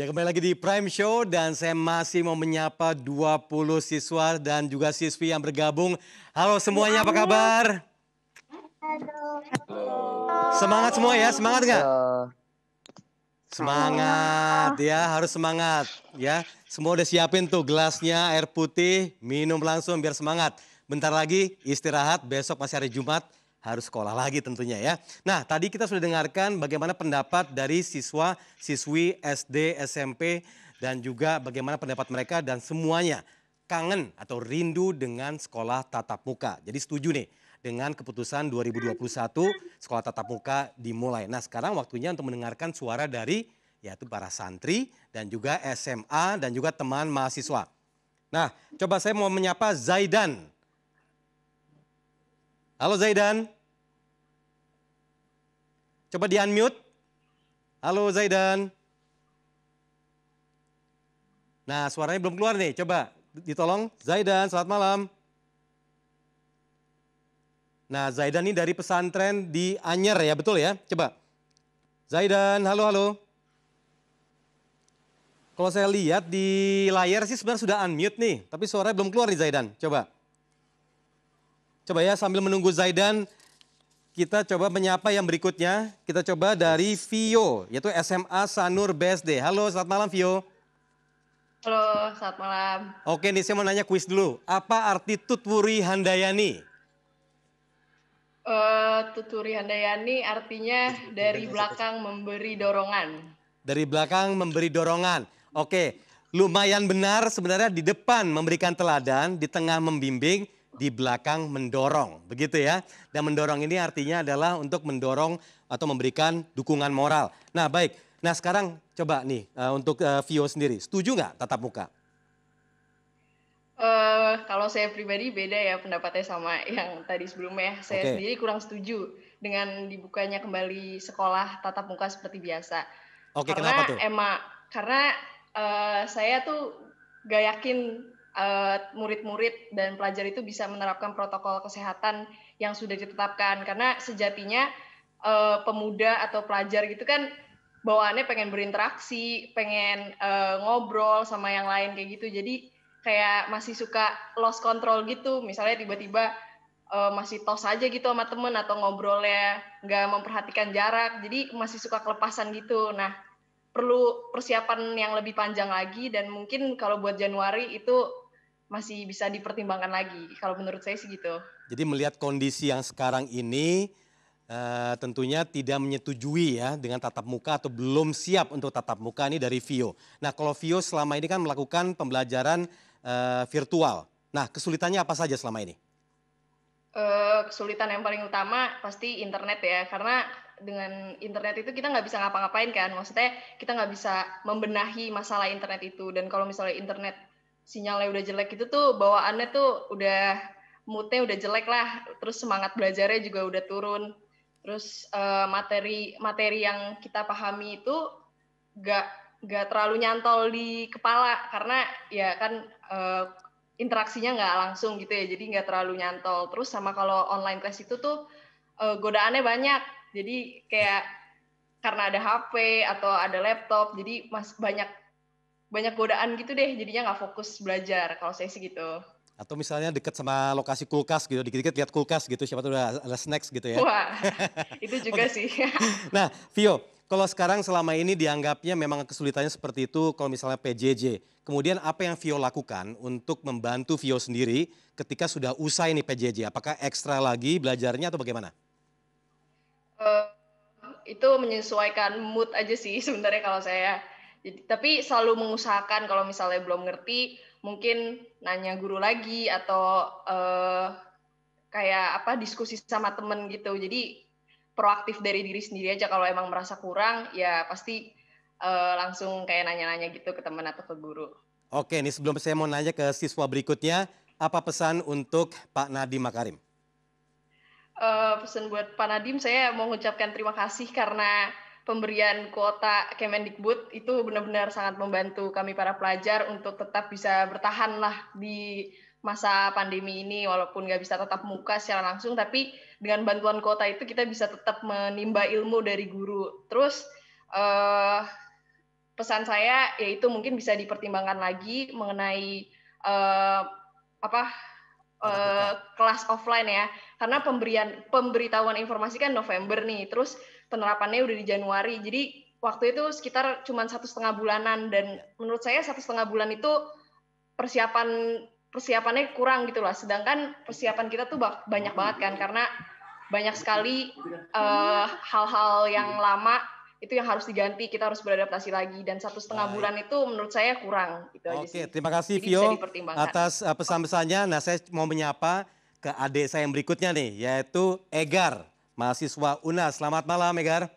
Ya kembali lagi di Prime Show dan saya masih mau menyapa 20 siswa dan juga siswi yang bergabung. Halo semuanya apa kabar? Halo. Semangat semua ya, semangat nggak? Semangat ya, harus semangat ya. Semua udah siapin tuh gelasnya, air putih, minum langsung biar semangat. Bentar lagi istirahat, besok masih hari Jumat harus sekolah lagi tentunya ya. Nah tadi kita sudah dengarkan bagaimana pendapat dari siswa, siswi SD, SMP dan juga bagaimana pendapat mereka dan semuanya kangen atau rindu dengan sekolah tatap muka. Jadi setuju nih dengan keputusan 2021 sekolah tatap muka dimulai. Nah sekarang waktunya untuk mendengarkan suara dari yaitu para santri dan juga SMA dan juga teman mahasiswa. Nah coba saya mau menyapa Zaidan. Halo Zaidan. Coba di unmute. Halo Zaidan. Nah suaranya belum keluar nih, coba ditolong. Zaidan, selamat malam. Nah Zaidan ini dari pesantren di Anyer ya, betul ya? Coba. Zaidan, halo halo. Kalau saya lihat di layar sih sebenarnya sudah unmute nih, tapi suaranya belum keluar nih Zaidan. Coba. Coba ya sambil menunggu Zaidan, kita coba menyapa yang berikutnya. Kita coba dari Vio, yaitu SMA Sanur BSD. Halo, selamat malam Vio. Halo, selamat malam. Oke nih, saya mau nanya kuis dulu. Apa arti Tutwuri Handayani? Uh, eh, tuturi Handayani artinya dari belakang memberi dorongan. Dari belakang memberi dorongan. Oke, lumayan benar sebenarnya di depan memberikan teladan, di tengah membimbing, di belakang mendorong, begitu ya. Dan mendorong ini artinya adalah untuk mendorong atau memberikan dukungan moral. Nah baik, nah sekarang coba nih uh, untuk uh, Vio sendiri, setuju nggak tatap muka? Uh, kalau saya pribadi beda ya pendapatnya sama yang tadi sebelumnya. Saya okay. sendiri kurang setuju dengan dibukanya kembali sekolah tatap muka seperti biasa. Oke, okay, kenapa tuh? Emang karena uh, saya tuh gak yakin Eh, murid-murid dan pelajar itu bisa menerapkan protokol kesehatan yang sudah ditetapkan karena sejatinya uh, pemuda atau pelajar gitu kan bawaannya pengen berinteraksi, pengen uh, ngobrol sama yang lain kayak gitu. Jadi kayak masih suka lost control gitu. Misalnya tiba-tiba uh, masih tos aja gitu sama temen atau ngobrolnya nggak memperhatikan jarak. Jadi masih suka kelepasan gitu. Nah perlu persiapan yang lebih panjang lagi dan mungkin kalau buat Januari itu masih bisa dipertimbangkan lagi kalau menurut saya sih gitu. Jadi melihat kondisi yang sekarang ini uh, tentunya tidak menyetujui ya dengan tatap muka atau belum siap untuk tatap muka ini dari Vio. Nah kalau Vio selama ini kan melakukan pembelajaran uh, virtual. Nah kesulitannya apa saja selama ini? Uh, kesulitan yang paling utama pasti internet ya karena dengan internet itu kita nggak bisa ngapa-ngapain kan maksudnya kita nggak bisa membenahi masalah internet itu dan kalau misalnya internet sinyalnya udah jelek itu tuh bawaannya tuh udah moodnya udah jelek lah terus semangat belajarnya juga udah turun terus uh, materi materi yang kita pahami itu nggak nggak terlalu nyantol di kepala karena ya kan uh, interaksinya nggak langsung gitu ya jadi nggak terlalu nyantol terus sama kalau online class itu tuh eh, godaannya banyak jadi kayak karena ada HP atau ada laptop, jadi masih banyak banyak godaan gitu deh, jadinya nggak fokus belajar kalau saya sih gitu. Atau misalnya dekat sama lokasi kulkas gitu, dikit-dikit lihat kulkas gitu, siapa tuh udah ada snacks gitu ya. Wah, itu juga okay. sih. nah, Vio, kalau sekarang selama ini dianggapnya memang kesulitannya seperti itu kalau misalnya PJJ. Kemudian apa yang Vio lakukan untuk membantu Vio sendiri ketika sudah usai nih PJJ? Apakah ekstra lagi belajarnya atau bagaimana? itu menyesuaikan mood aja sih sebenarnya kalau saya. Jadi, tapi selalu mengusahakan kalau misalnya belum ngerti, mungkin nanya guru lagi atau uh, kayak apa diskusi sama temen gitu. Jadi proaktif dari diri sendiri aja kalau emang merasa kurang, ya pasti uh, langsung kayak nanya-nanya gitu ke teman atau ke guru. Oke, ini sebelum saya mau nanya ke siswa berikutnya, apa pesan untuk Pak Nadi Makarim? uh, pesan buat Pak Nadim saya mau mengucapkan terima kasih karena pemberian kuota Kemendikbud itu benar-benar sangat membantu kami para pelajar untuk tetap bisa bertahan lah di masa pandemi ini walaupun nggak bisa tetap muka secara langsung tapi dengan bantuan kuota itu kita bisa tetap menimba ilmu dari guru terus eh, pesan saya yaitu mungkin bisa dipertimbangkan lagi mengenai eh, apa uh, kelas offline ya karena pemberian pemberitahuan informasi kan November nih terus penerapannya udah di Januari jadi waktu itu sekitar cuma satu setengah bulanan dan menurut saya satu setengah bulan itu persiapan persiapannya kurang gitu lah sedangkan persiapan kita tuh banyak banget kan karena banyak sekali eh, hal-hal uh, hal -hal yang lama itu yang harus diganti kita harus beradaptasi lagi dan satu setengah Baik. bulan itu menurut saya kurang gitu Oke, aja sih. terima kasih Jadi Vio atas eh, pesan-pesannya. Nah, saya mau menyapa ke adik saya yang berikutnya nih yaitu Egar, mahasiswa UNA. Selamat malam Egar.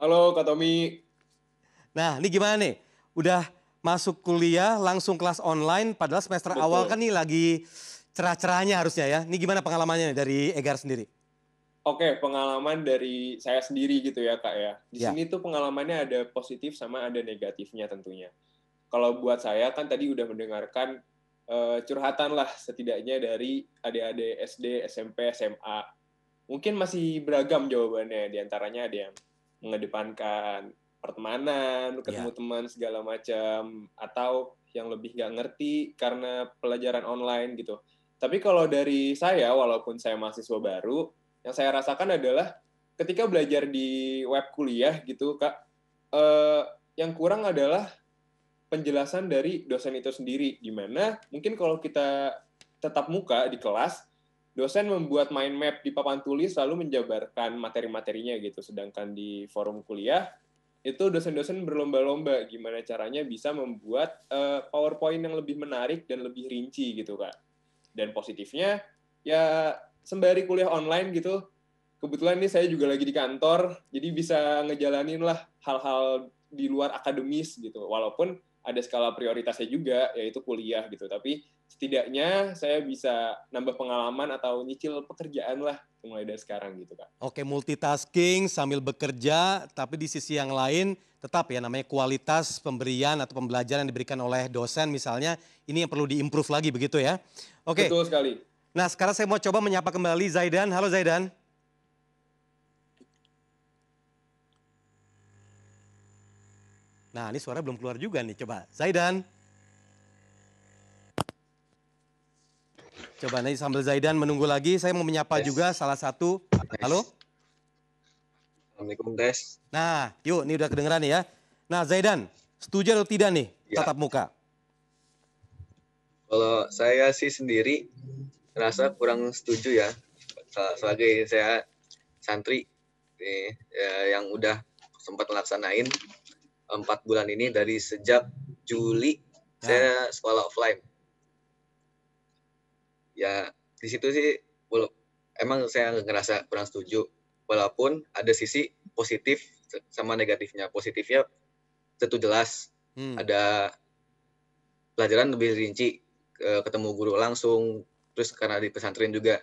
Halo Kak Tommy. Nah, ini gimana nih? Udah masuk kuliah langsung kelas online padahal semester Betul. awal kan nih lagi cerah-cerahnya harusnya ya. Ini gimana pengalamannya nih dari Egar sendiri? Oke, okay, pengalaman dari saya sendiri gitu ya, Kak ya. Di yeah. sini tuh pengalamannya ada positif sama ada negatifnya tentunya. Kalau buat saya kan tadi udah mendengarkan uh, curhatan lah setidaknya dari adik-adik SD, SMP, SMA. Mungkin masih beragam jawabannya, Di antaranya ada yang mengedepankan pertemanan, ya. ketemu yeah. teman segala macam, atau yang lebih nggak ngerti karena pelajaran online gitu. Tapi kalau dari saya, walaupun saya mahasiswa baru, yang saya rasakan adalah ketika belajar di web kuliah gitu kak eh, yang kurang adalah penjelasan dari dosen itu sendiri Gimana? mungkin kalau kita tetap muka di kelas dosen membuat mind map di papan tulis lalu menjabarkan materi-materinya gitu sedangkan di forum kuliah itu dosen-dosen berlomba-lomba gimana caranya bisa membuat uh, PowerPoint yang lebih menarik dan lebih rinci gitu kak. Dan positifnya ya sembari kuliah online gitu kebetulan ini saya juga lagi di kantor jadi bisa ngejalanin lah hal-hal di luar akademis gitu walaupun ada skala prioritasnya juga yaitu kuliah gitu tapi setidaknya saya bisa nambah pengalaman atau nyicil pekerjaan lah mulai dari sekarang gitu kak. Oke multitasking sambil bekerja tapi di sisi yang lain tetap ya namanya kualitas pemberian atau pembelajaran yang diberikan oleh dosen misalnya ini yang perlu diimprove lagi begitu ya. Oke. Betul sekali. Nah sekarang saya mau coba menyapa kembali Zaidan. Halo Zaidan. Nah ini suara belum keluar juga nih. Coba Zaidan. Coba nanti sambil Zaidan menunggu lagi, saya mau menyapa yes. juga salah satu. Halo. Assalamualaikum Des. Nah, yuk, ini udah kedengeran ya. Nah, Zaidan, setuju atau tidak nih ya. tatap muka? Kalau saya sih sendiri rasa kurang setuju ya sebagai saya santri eh, eh yang udah sempat laksanain empat bulan ini dari sejak Juli nah. saya sekolah offline ya di situ sih emang saya ngerasa kurang setuju walaupun ada sisi positif sama negatifnya positifnya tentu jelas hmm. ada pelajaran lebih rinci eh, ketemu guru langsung terus karena di pesantren juga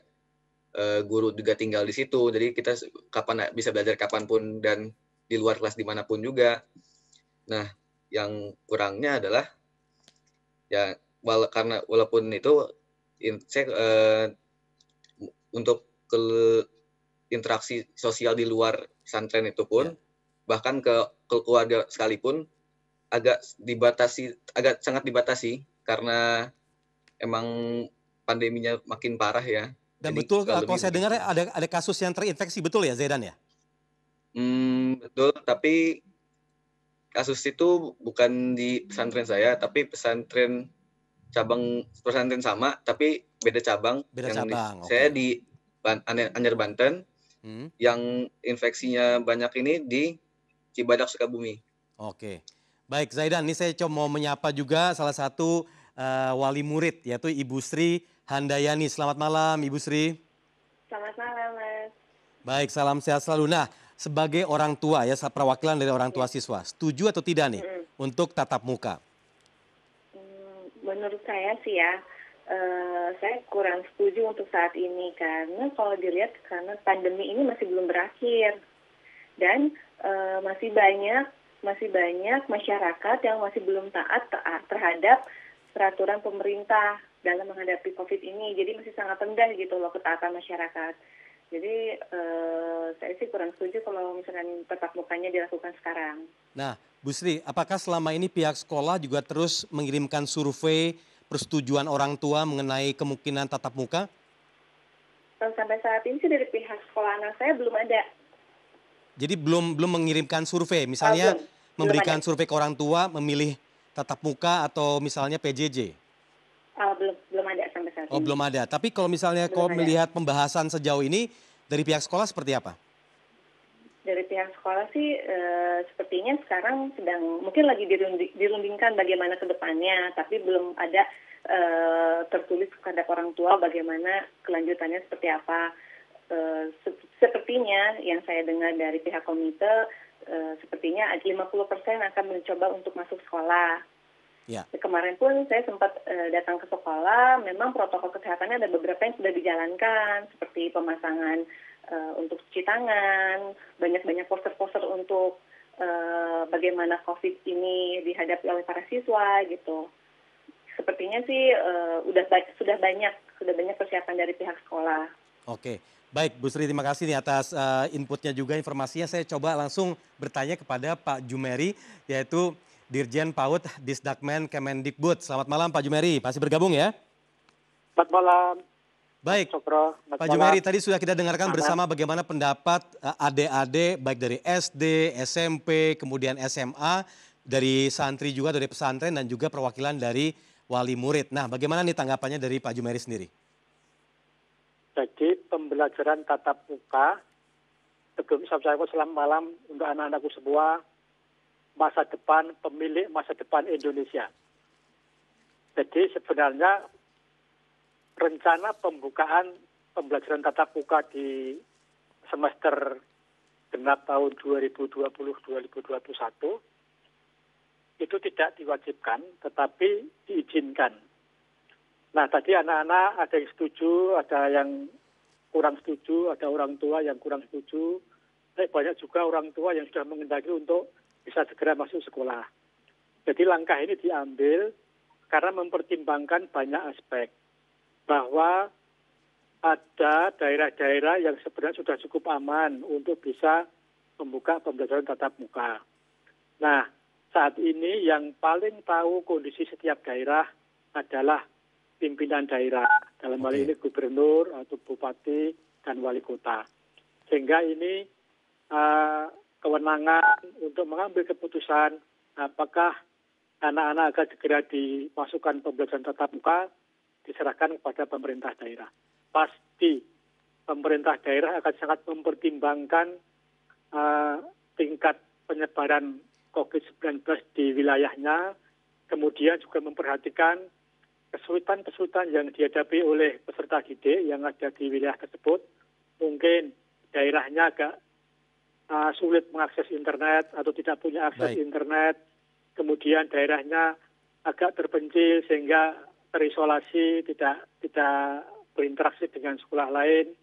uh, guru juga tinggal di situ jadi kita kapan bisa belajar kapanpun dan di luar kelas dimanapun juga nah yang kurangnya adalah ya wala karena walaupun itu in, saya, uh, untuk ke interaksi sosial di luar pesantren itu pun ya. bahkan ke, ke keluarga sekalipun agak dibatasi agak sangat dibatasi karena emang pandeminya makin parah ya. Dan Jadi, betul kalau, saya dengar ada ada kasus yang terinfeksi betul ya Zaidan ya? Hmm, betul, tapi kasus itu bukan di pesantren saya, tapi pesantren cabang pesantren sama, tapi beda cabang. Beda yang cabang. Di, okay. Saya di Ban, Anyer Banten, hmm. yang infeksinya banyak ini di Cibadak Sukabumi. Oke, baik Zaidan, ini saya coba mau menyapa juga salah satu uh, wali murid yaitu Ibu Sri Handayani. Selamat malam Ibu Sri. Selamat malam Mas. Baik, salam sehat selalu. Nah, sebagai orang tua ya, perwakilan dari orang tua iya. siswa, setuju atau tidak nih mm -hmm. untuk tatap muka? Mm, menurut saya sih ya, Uh, saya kurang setuju untuk saat ini karena kalau dilihat karena pandemi ini masih belum berakhir dan uh, masih banyak masih banyak masyarakat yang masih belum taat terhadap peraturan pemerintah dalam menghadapi COVID ini. Jadi masih sangat rendah gitu loh ketaatan masyarakat. Jadi eh, saya sih kurang setuju kalau misalnya tetap mukanya dilakukan sekarang. Nah, Bu Sri, apakah selama ini pihak sekolah juga terus mengirimkan survei persetujuan orang tua mengenai kemungkinan tatap muka? Eh, sampai saat ini sih dari pihak sekolah anak saya belum ada. Jadi belum belum mengirimkan survei, misalnya oh, belum. memberikan belum survei ke orang tua memilih tatap muka atau misalnya PJJ? Eh, belum belum ada sampai saat oh, ini. Oh belum ada. Tapi kalau misalnya kau melihat pembahasan sejauh ini dari pihak sekolah seperti apa? Dari pihak sekolah sih uh, sepertinya sekarang sedang mungkin lagi dirundingkan bagaimana kedepannya, tapi belum ada uh, tertulis kepada orang tua bagaimana kelanjutannya seperti apa. Uh, se sepertinya yang saya dengar dari pihak komite uh, sepertinya 50% akan mencoba untuk masuk sekolah Ya. Kemarin pun saya sempat uh, datang ke sekolah, memang protokol kesehatannya ada beberapa yang sudah dijalankan, seperti pemasangan uh, untuk cuci tangan, banyak-banyak poster-poster untuk uh, bagaimana COVID ini dihadapi oleh para siswa gitu. Sepertinya sih uh, udah ba sudah banyak sudah banyak persiapan dari pihak sekolah. Oke, baik Bu Sri terima kasih nih atas uh, inputnya juga informasinya. Saya coba langsung bertanya kepada Pak Jumeri yaitu Dirjen PAUD Disdakmen Kemendikbud. Selamat malam Pak Jumeri, pasti bergabung ya? Selamat malam. Baik, Cokro. Pak Jumeri tadi sudah kita dengarkan bersama bagaimana pendapat ad eh, ad baik dari SD, SMP, kemudian SMA, dari santri juga dari pesantren dan juga perwakilan dari wali murid. Nah bagaimana nih tanggapannya dari Pak Jumeri sendiri? Jadi pembelajaran tatap muka sebelum sampai selamat malam untuk anak-anakku semua masa depan pemilik masa depan Indonesia. Jadi sebenarnya rencana pembukaan pembelajaran tatap muka di semester genap tahun 2020-2021 itu tidak diwajibkan tetapi diizinkan. Nah tadi anak-anak ada yang setuju, ada yang kurang setuju, ada orang tua yang kurang setuju. Tapi banyak juga orang tua yang sudah mengendaki untuk bisa segera masuk sekolah. Jadi langkah ini diambil karena mempertimbangkan banyak aspek. Bahwa ada daerah-daerah yang sebenarnya sudah cukup aman untuk bisa membuka pembelajaran tatap muka. Nah, saat ini yang paling tahu kondisi setiap daerah adalah pimpinan daerah. Dalam okay. hal ini gubernur atau bupati dan wali kota. Sehingga ini uh, kewenangan untuk mengambil keputusan apakah anak-anak akan segera dimasukkan pembelajaran tatap muka diserahkan kepada pemerintah daerah. Pasti pemerintah daerah akan sangat mempertimbangkan uh, tingkat penyebaran COVID-19 di wilayahnya, kemudian juga memperhatikan kesulitan-kesulitan yang dihadapi oleh peserta didik yang ada di wilayah tersebut. Mungkin daerahnya agak uh, sulit mengakses internet atau tidak punya akses Baik. internet, kemudian daerahnya agak terpencil sehingga terisolasi, tidak tidak berinteraksi dengan sekolah lain.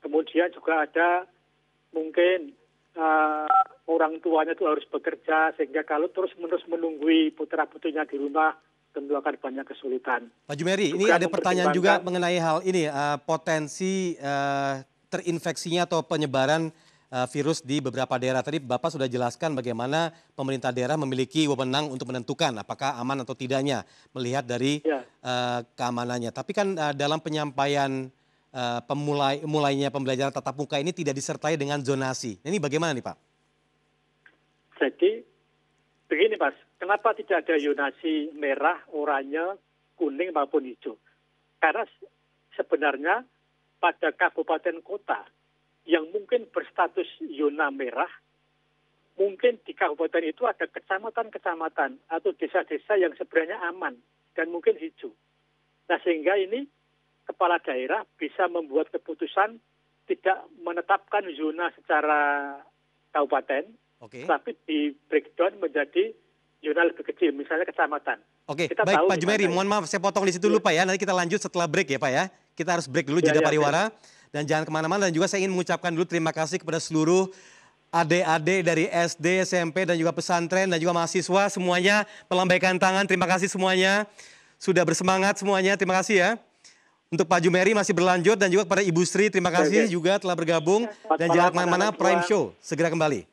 Kemudian juga ada mungkin uh, orang tuanya itu harus bekerja sehingga kalau terus-menerus menunggui putra putrinya di rumah tentu akan banyak kesulitan. Pak Jumeri, ini ada pertanyaan juga mengenai hal ini uh, potensi uh, terinfeksinya atau penyebaran Eh, virus di beberapa daerah. Tadi Bapak sudah jelaskan bagaimana pemerintah daerah memiliki wewenang untuk menentukan apakah aman atau tidaknya melihat dari ya. uh, keamanannya. Tapi kan uh, dalam penyampaian uh, pemulai mulainya pembelajaran tatap muka ini tidak disertai dengan zonasi. Ini bagaimana nih Pak? Jadi begini Mas, kenapa tidak ada zonasi merah, oranye, kuning maupun hijau? Karena sebenarnya pada kabupaten kota yang mungkin berstatus zona merah, mungkin di kabupaten itu ada kecamatan-kecamatan atau desa-desa yang sebenarnya aman dan mungkin hijau. Nah sehingga ini kepala daerah bisa membuat keputusan tidak menetapkan zona secara kabupaten, okay. tapi di breakdown menjadi zona lebih kecil, misalnya kecamatan. Oke, okay, baik Pak Jumeri, mohon maaf saya potong di situ dulu ya. Pak ya. Nanti kita lanjut setelah break ya Pak ya. Kita harus break dulu ya, jeda ya, pariwara. Ya. Dan jangan kemana-mana dan juga saya ingin mengucapkan dulu terima kasih kepada seluruh adik-adik dari SD, SMP dan juga pesantren dan juga mahasiswa semuanya melambaikan tangan. Terima kasih semuanya. Sudah bersemangat semuanya. Terima kasih ya. Untuk Pak Jumeri masih berlanjut dan juga kepada Ibu Sri terima kasih juga telah bergabung dan jangan kemana-mana Prime Show segera kembali.